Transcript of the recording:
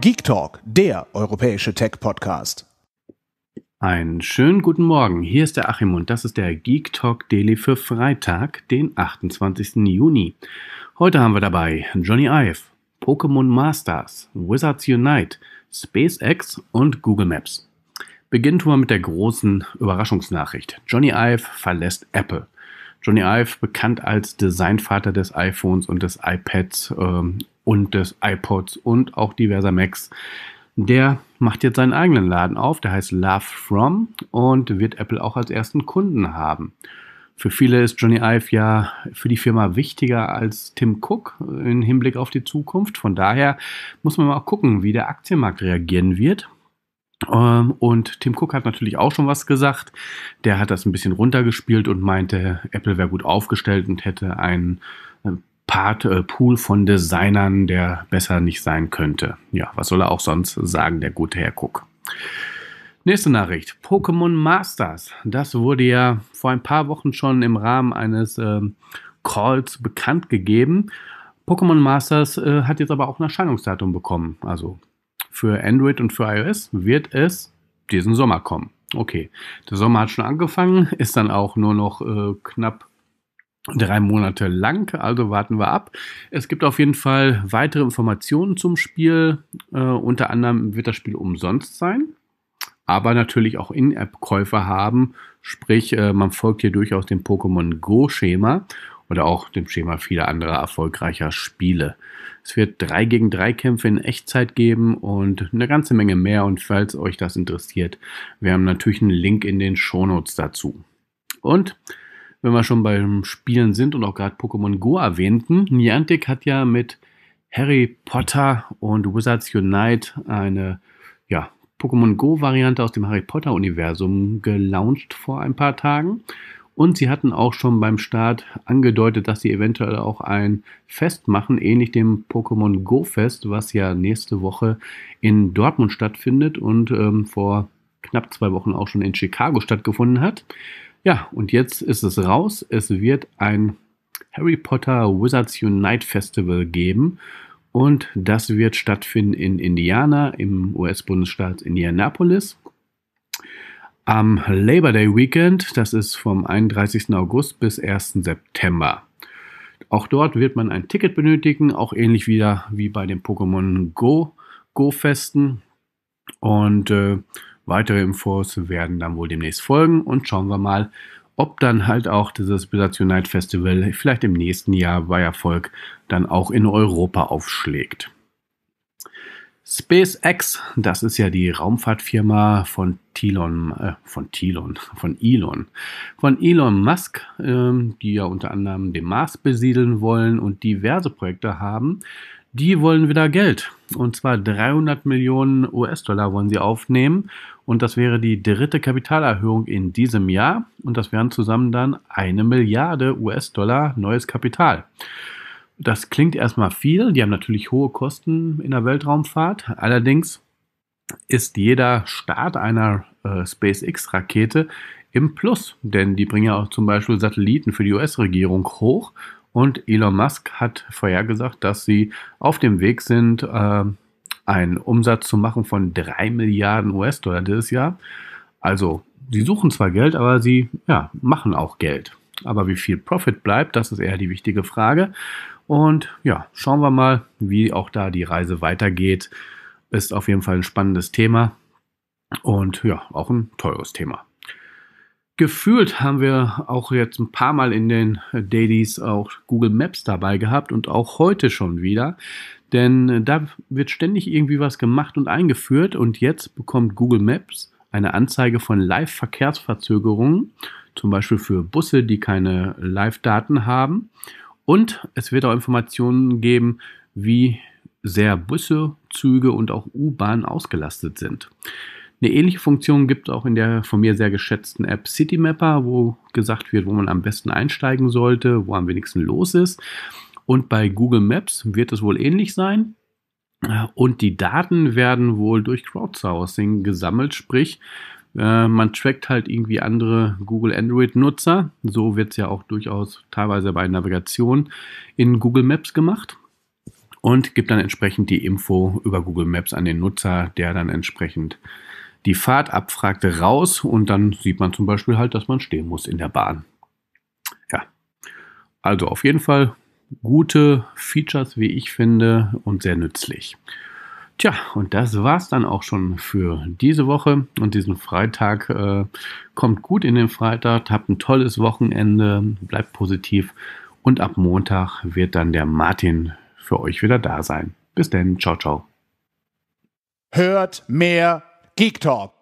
Geek Talk, der europäische Tech-Podcast. Einen schönen guten Morgen. Hier ist der Achim und das ist der Geek Talk Daily für Freitag, den 28. Juni. Heute haben wir dabei Johnny Ive, Pokémon Masters, Wizards Unite, SpaceX und Google Maps. Beginnen wir mit der großen Überraschungsnachricht. Johnny Ive verlässt Apple. Johnny Ive, bekannt als Designvater des iPhones und des iPads ähm, und des iPods und auch diverser Macs. Der macht jetzt seinen eigenen Laden auf, der heißt Love From und wird Apple auch als ersten Kunden haben. Für viele ist Johnny Ive ja für die Firma wichtiger als Tim Cook im Hinblick auf die Zukunft. Von daher muss man mal gucken, wie der Aktienmarkt reagieren wird. Ähm, und Tim Cook hat natürlich auch schon was gesagt. Der hat das ein bisschen runtergespielt und meinte, Apple wäre gut aufgestellt und hätte einen äh, Part-Pool äh, von Designern, der besser nicht sein könnte. Ja, was soll er auch sonst sagen, der gute Herr Cook. Nächste Nachricht. Pokémon Masters. Das wurde ja vor ein paar Wochen schon im Rahmen eines äh, Calls bekannt gegeben. Pokémon Masters äh, hat jetzt aber auch ein Erscheinungsdatum bekommen. Also für Android und für iOS wird es diesen Sommer kommen. Okay, der Sommer hat schon angefangen, ist dann auch nur noch äh, knapp drei Monate lang, also warten wir ab. Es gibt auf jeden Fall weitere Informationen zum Spiel. Äh, unter anderem wird das Spiel umsonst sein, aber natürlich auch In-App-Käufer haben. Sprich, äh, man folgt hier durchaus dem Pokémon Go-Schema oder auch dem Schema vieler anderer erfolgreicher Spiele. Es wird 3 gegen 3 Kämpfe in Echtzeit geben und eine ganze Menge mehr. Und falls euch das interessiert, wir haben natürlich einen Link in den Shownotes dazu. Und wenn wir schon beim Spielen sind und auch gerade Pokémon Go erwähnten, Niantic hat ja mit Harry Potter und Wizards Unite eine ja, Pokémon Go-Variante aus dem Harry Potter-Universum gelauncht vor ein paar Tagen. Und sie hatten auch schon beim Start angedeutet, dass sie eventuell auch ein Fest machen, ähnlich dem Pokémon Go Fest, was ja nächste Woche in Dortmund stattfindet und ähm, vor knapp zwei Wochen auch schon in Chicago stattgefunden hat. Ja, und jetzt ist es raus. Es wird ein Harry Potter Wizards Unite Festival geben. Und das wird stattfinden in Indiana, im US-Bundesstaat Indianapolis. Am Labor Day Weekend, das ist vom 31. August bis 1. September. Auch dort wird man ein Ticket benötigen, auch ähnlich wieder wie bei den Pokémon Go, Go Festen. Und äh, Weitere Infos werden dann wohl demnächst folgen und schauen wir mal, ob dann halt auch dieses Bizarre Night Festival vielleicht im nächsten Jahr bei Erfolg dann auch in Europa aufschlägt. SpaceX, das ist ja die Raumfahrtfirma von Elon, äh, von Elon, von Elon, von Elon Musk, äh, die ja unter anderem den Mars besiedeln wollen und diverse Projekte haben, die wollen wieder Geld. Und zwar 300 Millionen US-Dollar wollen sie aufnehmen. Und das wäre die dritte Kapitalerhöhung in diesem Jahr. Und das wären zusammen dann eine Milliarde US-Dollar neues Kapital. Das klingt erstmal viel. Die haben natürlich hohe Kosten in der Weltraumfahrt. Allerdings ist jeder Start einer äh, SpaceX-Rakete im Plus, denn die bringen ja auch zum Beispiel Satelliten für die US-Regierung hoch und Elon Musk hat vorhergesagt, dass sie auf dem Weg sind, äh, einen Umsatz zu machen von 3 Milliarden US-Dollar dieses Jahr. Also, sie suchen zwar Geld, aber sie ja, machen auch Geld. Aber wie viel Profit bleibt, das ist eher die wichtige Frage. Und ja, schauen wir mal, wie auch da die Reise weitergeht. Ist auf jeden Fall ein spannendes Thema und ja, auch ein teures Thema. Gefühlt haben wir auch jetzt ein paar Mal in den äh, Dailies auch Google Maps dabei gehabt und auch heute schon wieder. Denn äh, da wird ständig irgendwie was gemacht und eingeführt und jetzt bekommt Google Maps eine Anzeige von Live-Verkehrsverzögerungen, zum Beispiel für Busse, die keine Live-Daten haben. Und es wird auch Informationen geben, wie sehr Busse, Züge und auch U-Bahnen ausgelastet sind. Eine ähnliche Funktion gibt es auch in der von mir sehr geschätzten App CityMapper, wo gesagt wird, wo man am besten einsteigen sollte, wo am wenigsten los ist. Und bei Google Maps wird es wohl ähnlich sein. Und die Daten werden wohl durch Crowdsourcing gesammelt, sprich, äh, man trackt halt irgendwie andere Google Android-Nutzer. So wird es ja auch durchaus teilweise bei Navigation in Google Maps gemacht und gibt dann entsprechend die Info über Google Maps an den Nutzer, der dann entsprechend die Fahrt abfragt, raus und dann sieht man zum Beispiel halt, dass man stehen muss in der Bahn. Ja, also auf jeden Fall gute Features, wie ich finde, und sehr nützlich. Tja, und das war's dann auch schon für diese Woche und diesen Freitag. Äh, kommt gut in den Freitag, habt ein tolles Wochenende, bleibt positiv und ab Montag wird dann der Martin für euch wieder da sein. Bis dann, ciao, ciao. Hört mehr Geek Talk.